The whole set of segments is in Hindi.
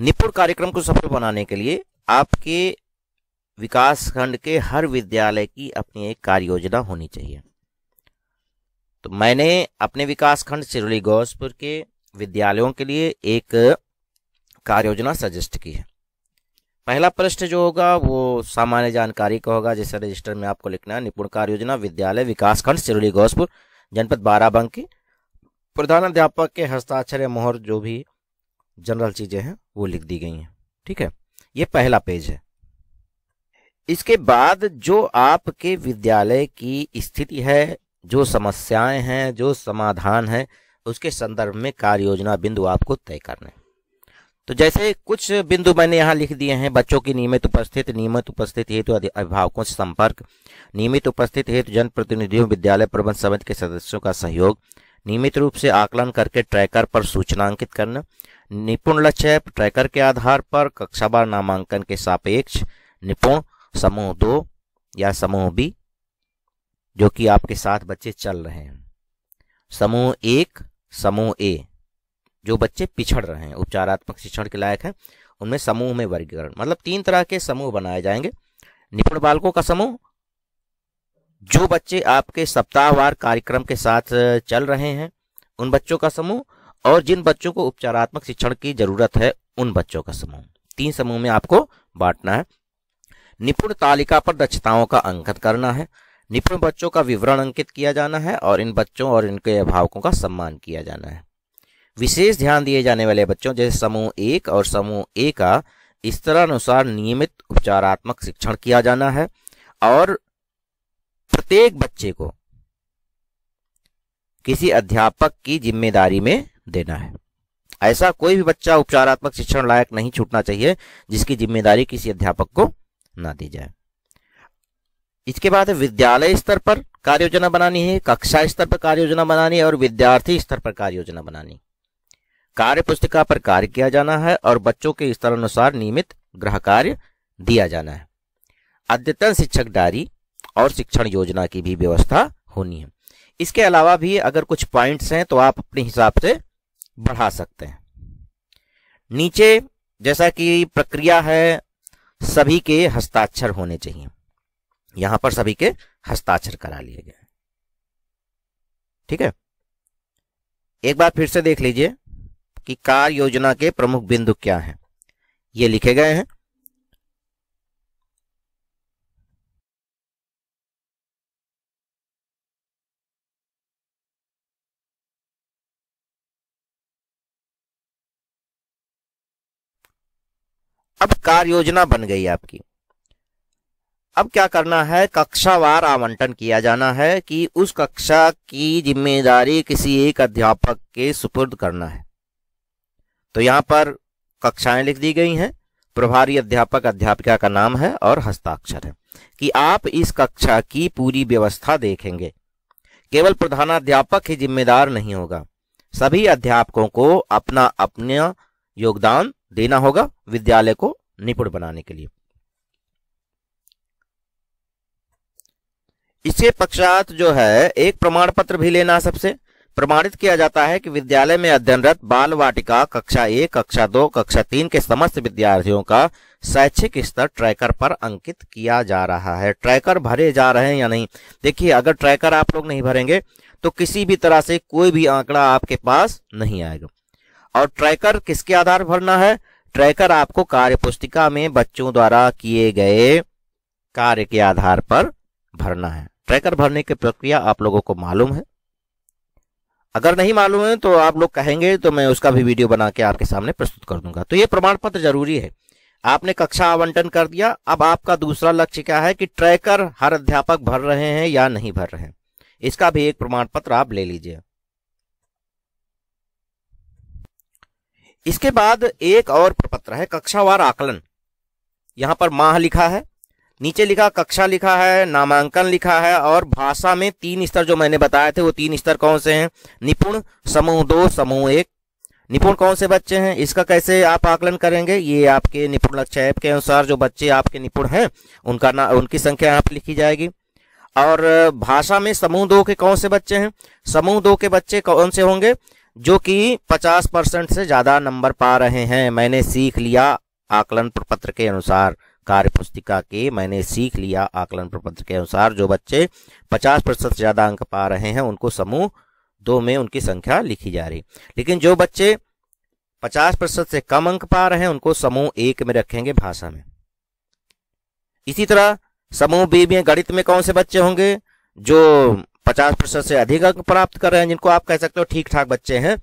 निपुण कार्यक्रम को सफल बनाने के लिए आपके विकास खंड के हर विद्यालय की अपनी एक कार्य योजना होनी चाहिए तो मैंने अपने विकास खंड सिरोली गौसपुर के विद्यालयों के लिए एक कार्य योजना सजेस्ट की है पहला प्रश्न जो होगा वो सामान्य जानकारी का होगा जैसे रजिस्टर में आपको लिखना है निपुण कार्य योजना विद्यालय विकास खंड सिरोली गौसपुर जनपद बाराबंकी प्रधान अध्यापक के हस्ताक्षर मोहर जो भी जनरल चीजें हैं वो लिख दी गई हैं ठीक है ये पहला पेज है इसके बाद जो आपके विद्यालय की स्थिति है जो समस्याएं हैं जो समाधान है उसके संदर्भ में कार्य योजना बिंदु आपको तय करने तो जैसे कुछ बिंदु मैंने यहाँ लिख दिए हैं बच्चों की नियमित उपस्थित नियमित उपस्थित हेतु तो अभिभावकों से संपर्क नियमित उपस्थित हेतु तो जनप्रतिनिधियों विद्यालय प्रबंध समिति के सदस्यों का सहयोग नियमित रूप से आकलन करके ट्रैकर पर सूचनांकित करना निपुण लक्ष्य ट्रैकर के आधार पर कक्षावार नामांकन के सापेक्ष निपुण समूह दो या समूह बी जो कि आपके साथ बच्चे चल रहे हैं समूह एक समूह ए जो बच्चे पिछड़ रहे हैं उपचारात्मक शिक्षण के लायक हैं उनमें समूह में वर्गीकरण मतलब तीन तरह के समूह बनाए जाएंगे निपुण बालकों का समूह जो बच्चे आपके सप्ताहवार कार्यक्रम के साथ चल रहे हैं उन बच्चों का समूह और जिन बच्चों को उपचारात्मक शिक्षण की जरूरत है उन बच्चों का समूह तीन समूह में आपको बांटना है निपुण तालिका पर दक्षताओं का अंकन करना है निपुण बच्चों का विवरण अंकित किया जाना है और इन बच्चों और इनके अभिभावकों का सम्मान किया जाना है विशेष ध्यान दिए जाने वाले बच्चों जैसे समूह एक और समूह ए का इस तरह अनुसार नियमित उपचारात्मक शिक्षण किया जाना है और प्रत्येक बच्चे को किसी अध्यापक की जिम्मेदारी में देना है ऐसा कोई भी बच्चा उपचारात्मक शिक्षण लायक नहीं छूटना चाहिए जिसकी जिम्मेदारी किसी अध्यापक को ना दी जाए इसके बाद विद्यालय स्तर पर कार्य योजना बनानी है कक्षा स्तर पर कार्य योजना बनानी है और विद्यार्थी स्तर पर कार्य योजना बनानी कार्य पुस्तिका पर कार्य किया जाना है और बच्चों के स्तर अनुसार नियमित ग्रह कार्य दिया जाना है अद्यतन शिक्षक डायरी और शिक्षण योजना की भी व्यवस्था होनी है इसके अलावा भी अगर कुछ पॉइंट्स हैं तो आप अपने हिसाब से बढ़ा सकते हैं नीचे जैसा कि प्रक्रिया है सभी के हस्ताक्षर होने चाहिए यहां पर सभी के हस्ताक्षर करा लिए गए ठीक है एक बार फिर से देख लीजिए कि कार्य योजना के प्रमुख बिंदु क्या हैं ये लिखे गए हैं अब कार्य योजना बन गई आपकी अब क्या करना है कक्षावार आवंटन किया जाना है कि उस कक्षा की जिम्मेदारी किसी एक अध्यापक के सुपुर्द करना है तो यहां पर कक्षाएं लिख दी गई हैं प्रभारी अध्यापक अध्यापिका का नाम है और हस्ताक्षर है कि आप इस कक्षा की पूरी व्यवस्था देखेंगे केवल प्रधानाध्यापक ही जिम्मेदार नहीं होगा सभी अध्यापकों को अपना अपना योगदान देना होगा विद्यालय को निपुण बनाने के लिए इसके पश्चात जो है एक प्रमाण पत्र भी लेना सबसे प्रमाणित किया जाता है कि विद्यालय में अध्ययनरत बाल वाटिका कक्षा एक कक्षा दो कक्षा तीन के समस्त विद्यार्थियों का शैक्षिक स्तर ट्रैकर पर अंकित किया जा रहा है ट्रैकर भरे जा रहे हैं या नहीं देखिए अगर ट्रैकर आप लोग नहीं भरेंगे तो किसी भी तरह से कोई भी आंकड़ा आपके पास नहीं आएगा और ट्रैकर किसके आधार भरना है ट्रैकर आपको कार्य पुस्तिका में बच्चों द्वारा किए गए कार्य के आधार पर भरना है ट्रैकर भरने की प्रक्रिया आप लोगों को मालूम है अगर नहीं मालूम है तो आप लोग कहेंगे तो मैं उसका भी वीडियो बना के आपके सामने प्रस्तुत कर दूंगा तो ये प्रमाण पत्र जरूरी है आपने कक्षा आवंटन कर दिया अब आपका दूसरा लक्ष्य क्या है कि ट्रैकर हर अध्यापक भर रहे हैं या नहीं भर रहे हैं इसका भी एक प्रमाण पत्र आप ले लीजिए इसके बाद एक और प्रपत्र है कक्षावार आकलन यहाँ पर माह लिखा है नीचे लिखा कक्षा लिखा है नामांकन लिखा है और भाषा में तीन स्तर जो मैंने बताए थे वो तीन स्तर कौन से हैं निपुण समूह दो समूह एक निपुण कौन से बच्चे हैं इसका कैसे आप आकलन करेंगे ये आपके निपुण लक्ष्य ऐप के अनुसार जो बच्चे आपके निपुण हैं उनका ना उनकी संख्या यहाँ पर लिखी जाएगी और भाषा में समूह दो के कौन से बच्चे हैं समूह दो के बच्चे कौन से होंगे जो कि 50 परसेंट से ज़्यादा नंबर पा रहे हैं मैंने सीख लिया आकलन प्रपत्र के अनुसार कार्य पुस्तिका के मैंने सीख लिया आकलन प्रपत्र के अनुसार जो बच्चे 50 प्रतिशत ज़्यादा अंक पा रहे हैं उनको समूह दो में उनकी संख्या लिखी जा रही लेकिन जो बच्चे 50 प्रतिशत से कम अंक पा रहे हैं उनको समूह एक में रखेंगे भाषा में इसी तरह समूह बी में गणित में कौन से बच्चे होंगे जो पचास प्रतिशत से अधिक अंक प्राप्त कर रहे हैं जिनको आप कह सकते हो ठीक ठाक बच्चे हैं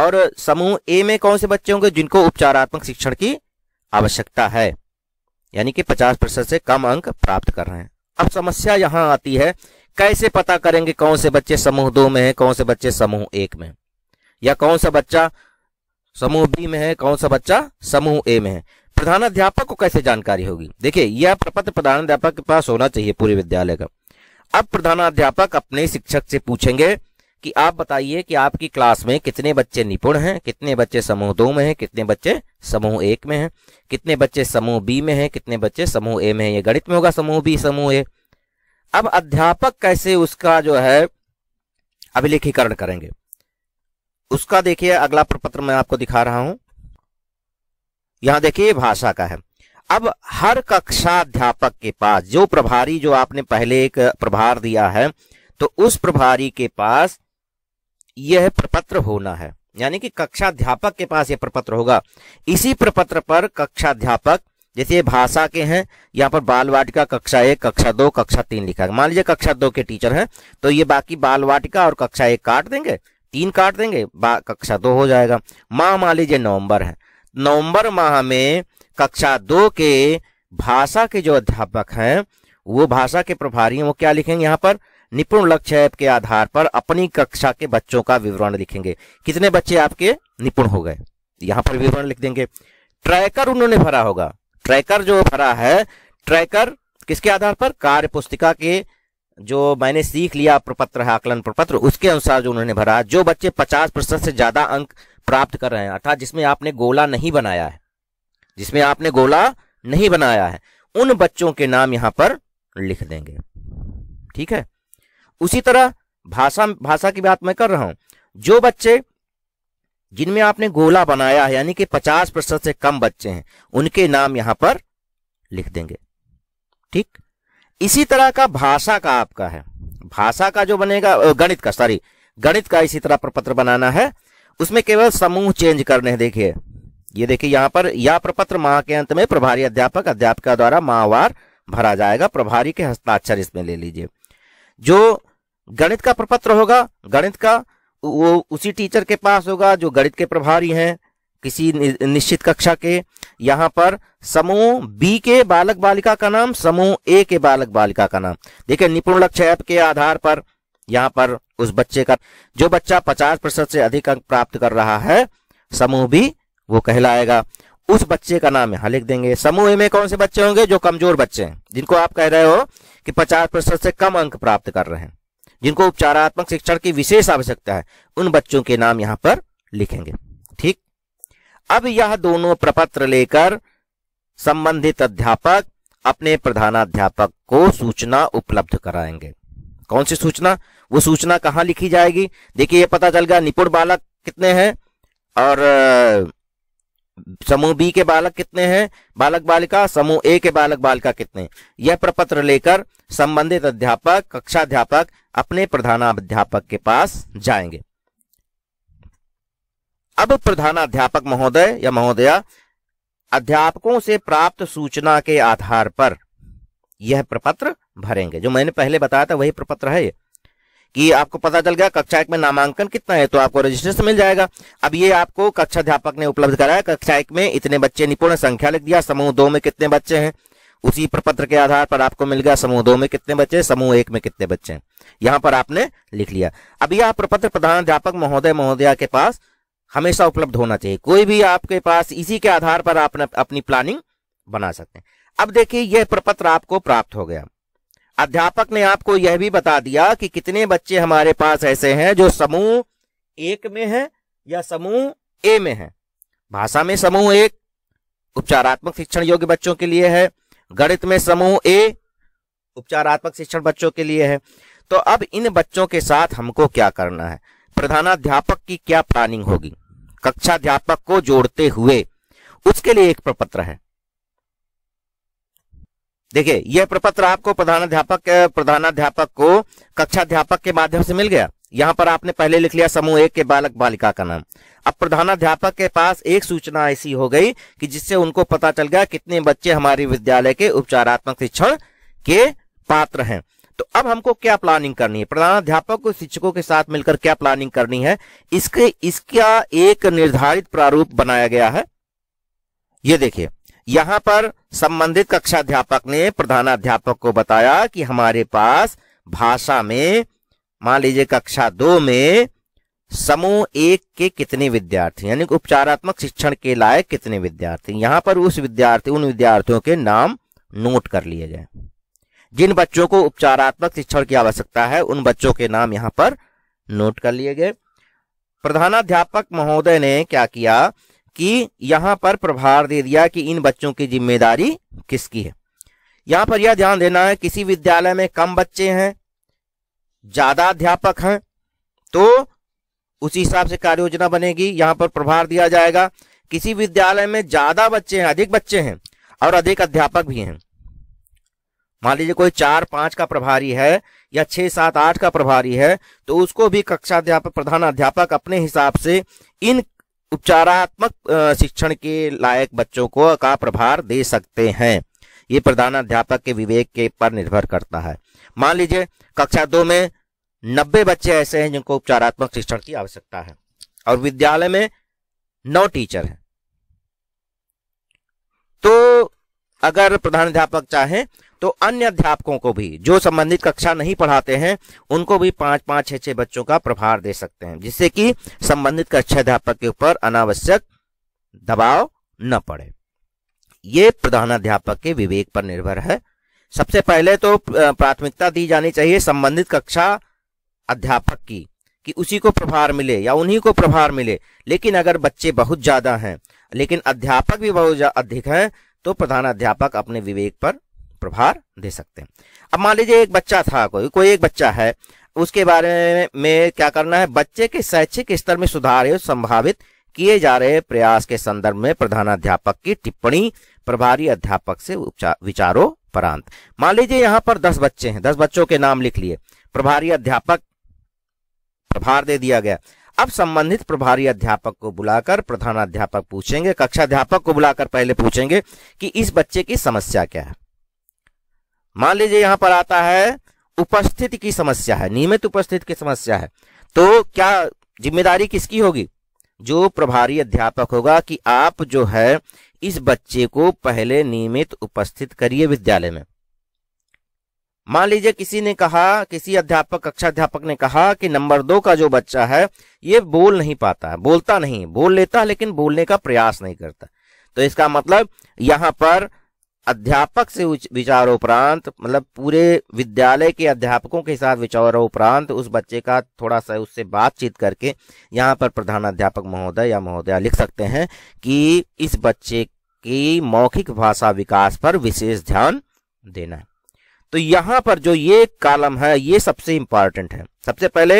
और समूह ए में कौन से बच्चे होंगे जिनको उपचारात्मक शिक्षण की आवश्यकता है यानी कि पचास प्रतिशत से कम अंक प्राप्त कर रहे हैं अब समस्या यहाँ आती है कैसे पता करेंगे कौन से बच्चे समूह दो में है कौन से बच्चे समूह एक में या कौन सा बच्चा समूह बी में है कौन सा बच्चा समूह ए में है प्रधानाध्यापक को कैसे जानकारी होगी देखिए यह प्रपत्र प्रधानाध्यापक के पास होना चाहिए पूरे विद्यालय का अब प्रधानाध्यापक अपने शिक्षक से पूछेंगे कि आप बताइए कि आपकी क्लास में कितने बच्चे निपुण हैं कितने बच्चे समूह दो में हैं कितने बच्चे समूह एक में हैं कितने बच्चे समूह बी में हैं कितने बच्चे समूह ए में हैं ये गणित में होगा समूह बी समूह ए अब अध्यापक कैसे उसका जो है अभिलेखीकरण करेंगे उसका देखिए अगला प्रपत्र मैं आपको दिखा रहा हूं यहां देखिए भाषा का है अब हर कक्षा अध्यापक के पास जो प्रभारी जो आपने पहले एक प्रभार दिया है तो उस प्रभारी के पास यह प्रपत्र होना है यानी कि कक्षा अध्यापक के पास यह प्रपत्र होगा इसी प्रपत्र पर कक्षा अध्यापक जैसे भाषा के हैं यहाँ पर बाल वाटिका कक्षा एक कक्षा दो कक्षा तीन लिखा है मान लीजिए कक्षा दो के टीचर हैं तो ये बाकी बाल वाटिका और कक्षा एक काट देंगे तीन काट देंगे कक्षा दो हो जाएगा माह मान लीजिए नवंबर है नवंबर माह में कक्षा दो के भाषा के जो अध्यापक हैं वो भाषा के प्रभारी हैं वो क्या लिखेंगे यहाँ पर निपुण लक्ष्य के आधार पर अपनी कक्षा के बच्चों का विवरण लिखेंगे कितने बच्चे आपके निपुण हो गए यहाँ पर विवरण लिख देंगे ट्रैकर उन्होंने भरा होगा ट्रैकर जो भरा है ट्रैकर किसके आधार पर कार्य पुस्तिका के जो मैंने सीख लिया प्रपत्र है आकलन प्रपत्र उसके अनुसार जो उन्होंने भरा जो बच्चे पचास प्रतिशत से ज्यादा अंक प्राप्त कर रहे हैं अर्थात जिसमें आपने गोला नहीं बनाया है जिसमें आपने गोला नहीं बनाया है उन बच्चों के नाम यहां पर लिख देंगे ठीक है उसी तरह भाषा भाषा की बात मैं कर रहा हूं जो बच्चे जिनमें आपने गोला बनाया है यानी कि पचास प्रतिशत से कम बच्चे हैं उनके नाम यहां पर लिख देंगे ठीक इसी तरह का भाषा का आपका है भाषा का जो बनेगा गणित का सॉरी गणित का इसी तरह प्रपत्र बनाना है उसमें केवल समूह चेंज करने हैं देखिए ये देखिए यहाँ पर या प्रपत्र माह के अंत में प्रभारी अध्यापक अध्यापिका द्वारा माहवार भरा जाएगा प्रभारी के हस्ताक्षर इसमें ले लीजिए जो गणित का प्रपत्र होगा गणित का वो उसी टीचर के पास होगा जो गणित के प्रभारी हैं किसी निश्चित कक्षा के यहाँ पर समूह बी के बालक बालिका का नाम समूह ए के बालक बालिका का नाम देखिए निपुण लक्ष्य ऐप के आधार पर यहाँ पर उस बच्चे का जो बच्चा पचास प्रतिशत से अधिक अंक प्राप्त कर रहा है समूह बी वो कहलाएगा उस बच्चे का नाम यहाँ लिख देंगे समूह में कौन से बच्चे होंगे जो कमजोर बच्चे हैं जिनको आप कह रहे हो कि पचास प्रतिशत से कम अंक प्राप्त कर रहे हैं जिनको उपचारात्मक शिक्षण की विशेष आवश्यकता है उन बच्चों के नाम यहाँ पर लिखेंगे ठीक अब यह दोनों प्रपत्र लेकर संबंधित अध्यापक अपने प्रधानाध्यापक को सूचना उपलब्ध कराएंगे कौन सी सूचना वो सूचना कहाँ लिखी जाएगी देखिए ये पता चल गया निपुण बालक कितने हैं और समूह बी के बालक कितने हैं बालक बालिका समूह ए के बालक बालिका कितने यह प्रपत्र लेकर संबंधित अध्यापक कक्षा अध्यापक अपने प्रधानाध्यापक के पास जाएंगे अब प्रधानाध्यापक महोदय या महोदया अध्यापकों से प्राप्त सूचना के आधार पर यह प्रपत्र भरेंगे जो मैंने पहले बताया था वही प्रपत्र है ये कि आपको पता चल गया कक्षा एक में नामांकन कितना है तो आपको रजिस्ट्रेशन मिल जाएगा अब ये आपको कक्षा अध्यापक ने उपलब्ध कराया कक्षा एक में इतने बच्चे निपुण संख्या लिख दिया समूह दो में कितने बच्चे हैं उसी प्रपत्र के आधार पर आपको मिल गया समूह दो में कितने बच्चे समूह एक में कितने बच्चे हैं यहाँ पर आपने लिख लिया अब यह प्रपत्र प्रधान अध्यापक महोदय महोदया के पास हमेशा उपलब्ध होना चाहिए कोई भी आपके पास इसी के आधार पर आप अपनी प्लानिंग बना सकते हैं अब देखिए यह प्रपत्र आपको प्राप्त हो गया अध्यापक ने आपको यह भी बता दिया कि कितने बच्चे हमारे पास ऐसे हैं जो समूह एक में है या समूह ए में है भाषा में समूह एक उपचारात्मक शिक्षण योग्य बच्चों के लिए है गणित में समूह ए उपचारात्मक शिक्षण बच्चों के लिए है तो अब इन बच्चों के साथ हमको क्या करना है प्रधानाध्यापक की क्या प्लानिंग होगी कक्षा अध्यापक को जोड़ते हुए उसके लिए एक प्रपत्र है देखिए यह प्रपत्र आपको प्रधानाध्यापक प्रधानाध्यापक को कक्षाध्यापक के माध्यम से मिल गया यहाँ पर आपने पहले लिख लिया समूह एक के बालक बालिका का नाम अब प्रधानाध्यापक के पास एक सूचना ऐसी हो गई कि जिससे उनको पता चल गया कितने बच्चे हमारे विद्यालय के उपचारात्मक शिक्षण के पात्र हैं तो अब हमको क्या प्लानिंग करनी है प्रधानाध्यापक को शिक्षकों के साथ मिलकर क्या प्लानिंग करनी है इसके इसका एक निर्धारित प्रारूप बनाया गया है ये देखिए यहाँ पर संबंधित कक्षा अध्यापक ने प्रधानाध्यापक को बताया कि हमारे पास भाषा में मान लीजिए कक्षा दो में समूह एक के कितने विद्यार्थी यानी उपचारात्मक शिक्षण के लायक कितने विद्यार्थी यहाँ पर उस विद्यार्थी उन विद्यार्थियों के नाम नोट कर लिए गए जिन बच्चों को उपचारात्मक शिक्षण की आवश्यकता है उन बच्चों के नाम यहाँ पर नोट कर लिए गए प्रधानाध्यापक महोदय ने क्या किया कि यहां पर प्रभार दे दिया कि इन बच्चों की जिम्मेदारी किसकी है यहां पर यह ध्यान देना है किसी विद्यालय में कम बच्चे हैं ज्यादा अध्यापक हैं तो उसी हिसाब से कार्य योजना बनेगी यहां पर प्रभार दिया जाएगा किसी विद्यालय में ज्यादा बच्चे हैं अधिक बच्चे हैं और अधिक अध्यापक भी हैं मान लीजिए कोई चार पांच का प्रभारी है या छह सात आठ का प्रभारी है तो उसको भी कक्षा अध्यापक प्रधान अध्यापक अपने हिसाब से इन उपचारात्मक शिक्षण के लायक बच्चों को का प्रभार दे सकते हैं ये प्रधान अध्यापक के विवेक के पर निर्भर करता है मान लीजिए कक्षा दो में नब्बे बच्चे ऐसे हैं जिनको उपचारात्मक शिक्षण की आवश्यकता है और विद्यालय में नौ टीचर हैं तो अगर प्रधानाध्यापक चाहें तो अन्य अध्यापकों को भी जो संबंधित कक्षा नहीं पढ़ाते हैं उनको भी पांच पांच छह छह बच्चों का प्रभार दे सकते हैं जिससे कि संबंधित कक्षा अध्यापक के ऊपर अनावश्यक दबाव न पड़े ये प्रधान अध्यापक के विवेक पर निर्भर है सबसे पहले तो प्राथमिकता दी जानी चाहिए संबंधित कक्षा अध्यापक की कि उसी को प्रभार मिले या उन्हीं को प्रभार मिले लेकिन अगर बच्चे बहुत ज्यादा हैं लेकिन अध्यापक भी बहुत अधिक हैं तो प्रधानाध्यापक अपने विवेक पर प्रभार दे सकते हैं अब मान लीजिए एक बच्चा था कोई कोई एक बच्चा है उसके बारे में क्या करना है बच्चे के शैक्षिक स्तर में सुधार एवं संभावित किए जा रहे प्रयास के संदर्भ में प्रधानाध्यापक की टिप्पणी प्रभारी अध्यापक से विचारों परांत मान लीजिए यहाँ पर दस बच्चे हैं दस बच्चों के नाम लिख लिए प्रभारी अध्यापक प्रभार दे दिया गया अब संबंधित प्रभारी अध्यापक को बुलाकर प्रधान अध्यापक पूछेंगे कक्षा अध्यापक को बुलाकर पहले पूछेंगे कि इस बच्चे की समस्या क्या है मान लीजिए यहां पर आता है उपस्थिति की समस्या है नियमित उपस्थिति की समस्या है तो क्या जिम्मेदारी किसकी होगी जो प्रभारी अध्यापक होगा कि आप जो है इस बच्चे को पहले नियमित उपस्थित करिए विद्यालय में मान लीजिए किसी ने कहा किसी अध्यापक कक्षा अध्यापक ने कहा कि नंबर दो का जो बच्चा है ये बोल नहीं पाता है बोलता नहीं बोल लेता है लेकिन बोलने का प्रयास नहीं करता तो इसका मतलब यहाँ पर अध्यापक से विचारोपरांत मतलब पूरे विद्यालय के अध्यापकों के साथ विचारोपरांत उस बच्चे का थोड़ा सा उससे बातचीत करके यहाँ पर प्रधानाध्यापक महोदय या महोदया लिख सकते हैं कि इस बच्चे की मौखिक भाषा विकास पर विशेष ध्यान देना है तो यहां पर जो ये कालम है ये सबसे इंपॉर्टेंट है सबसे पहले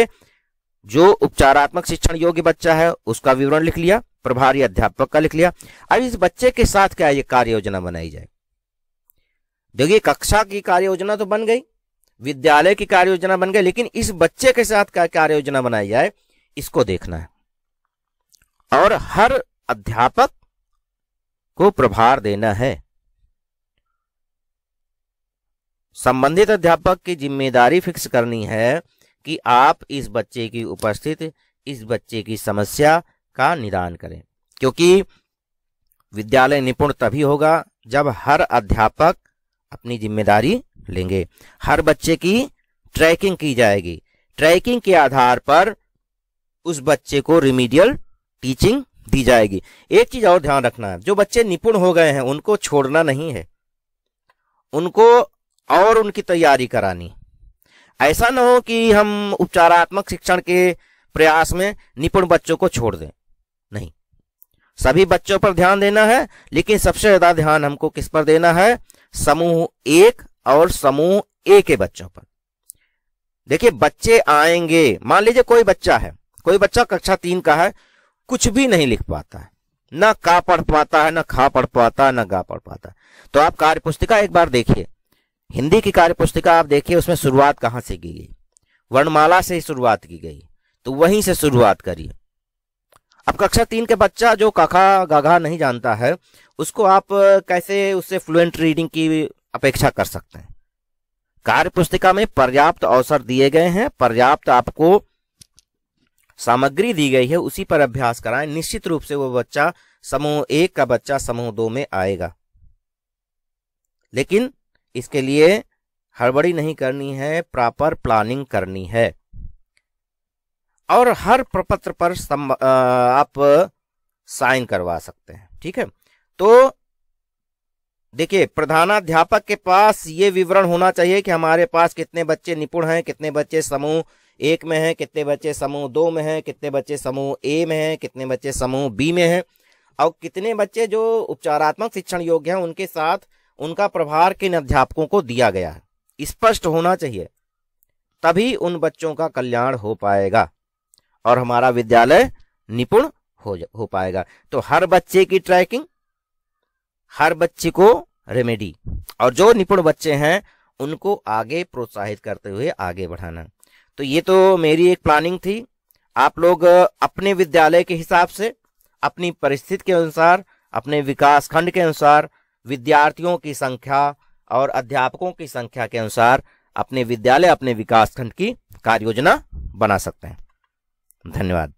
जो उपचारात्मक शिक्षण योग्य बच्चा है उसका विवरण लिख लिया प्रभारी अध्यापक का लिख लिया अब इस बच्चे के साथ क्या ये कार्य योजना बनाई जाए देखिए कक्षा की कार्य योजना तो बन गई विद्यालय की कार्य योजना बन गई लेकिन इस बच्चे के साथ क्या कार्य योजना बनाई जाए इसको देखना है और हर अध्यापक को प्रभार देना है संबंधित अध्यापक की जिम्मेदारी फिक्स करनी है कि आप इस बच्चे की उपस्थिति इस बच्चे की समस्या का निदान करें क्योंकि विद्यालय निपुण तभी होगा जब हर अध्यापक अपनी जिम्मेदारी लेंगे हर बच्चे की ट्रैकिंग की जाएगी ट्रैकिंग के आधार पर उस बच्चे को रिमीडियल टीचिंग दी जाएगी एक चीज और ध्यान रखना है जो बच्चे निपुण हो गए हैं उनको छोड़ना नहीं है उनको और उनकी तैयारी करानी ऐसा न हो कि हम उपचारात्मक शिक्षण के प्रयास में निपुण बच्चों को छोड़ दें नहीं सभी बच्चों पर ध्यान देना है लेकिन सबसे ज्यादा ध्यान हमको किस पर देना है समूह एक और समूह ए के बच्चों पर देखिए बच्चे आएंगे मान लीजिए कोई बच्चा है कोई बच्चा कक्षा तीन का है कुछ भी नहीं लिख पाता है ना का पढ़ पाता है ना खा पढ़ पाता है ना गा पढ़ पाता है तो आप कार्य पुस्तिका एक बार देखिए हिंदी की कार्य पुस्तिका आप देखिए उसमें शुरुआत कहाँ से की गई वर्णमाला से ही शुरुआत की गई तो वहीं से शुरुआत करिए अब कक्षा तीन के बच्चा जो काका गाघा नहीं जानता है उसको आप कैसे उससे फ्लुएंट रीडिंग की अपेक्षा कर सकते हैं कार्य पुस्तिका में पर्याप्त अवसर दिए गए हैं पर्याप्त आपको सामग्री दी गई है उसी पर अभ्यास कराएं निश्चित रूप से वो बच्चा समूह एक का बच्चा समूह दो में आएगा लेकिन इसके लिए हड़बड़ी नहीं करनी है प्रॉपर प्लानिंग करनी है और हर प्रपत्र पर आप साइन करवा सकते हैं ठीक है तो देखिए प्रधानाध्यापक के पास ये विवरण होना चाहिए कि हमारे पास कितने बच्चे निपुण हैं कितने बच्चे समूह एक में हैं कितने बच्चे समूह दो में हैं कितने बच्चे समूह ए में हैं कितने बच्चे समूह बी में हैं और कितने बच्चे जो उपचारात्मक शिक्षण योग्य हैं उनके साथ उनका प्रभार किन अध्यापकों को दिया गया है स्पष्ट होना चाहिए तभी उन बच्चों का कल्याण हो पाएगा और हमारा विद्यालय निपुण हो हो पाएगा तो हर बच्चे की ट्रैकिंग हर बच्चे को रेमेडी और जो निपुण बच्चे हैं उनको आगे प्रोत्साहित करते हुए आगे बढ़ाना तो ये तो मेरी एक प्लानिंग थी आप लोग अपने विद्यालय के हिसाब से अपनी परिस्थिति के अनुसार अपने विकास खंड के अनुसार विद्यार्थियों की संख्या और अध्यापकों की संख्या के अनुसार अपने विद्यालय अपने विकास खंड की कार्य योजना बना सकते हैं धन्यवाद